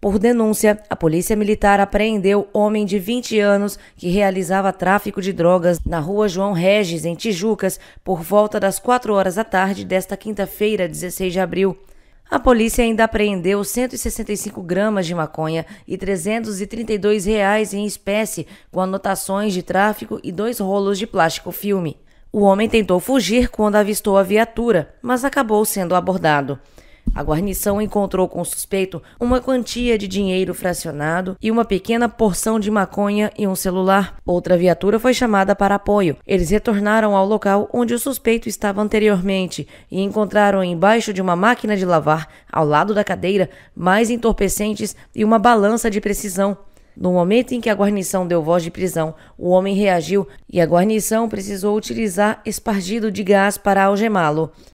Por denúncia, a polícia militar apreendeu homem de 20 anos que realizava tráfico de drogas na rua João Regis, em Tijucas, por volta das 4 horas da tarde desta quinta-feira, 16 de abril. A polícia ainda apreendeu 165 gramas de maconha e 332 reais em espécie, com anotações de tráfico e dois rolos de plástico filme. O homem tentou fugir quando avistou a viatura, mas acabou sendo abordado. A guarnição encontrou com o suspeito uma quantia de dinheiro fracionado e uma pequena porção de maconha e um celular. Outra viatura foi chamada para apoio. Eles retornaram ao local onde o suspeito estava anteriormente e encontraram embaixo de uma máquina de lavar, ao lado da cadeira, mais entorpecentes e uma balança de precisão. No momento em que a guarnição deu voz de prisão, o homem reagiu e a guarnição precisou utilizar espargido de gás para algemá-lo.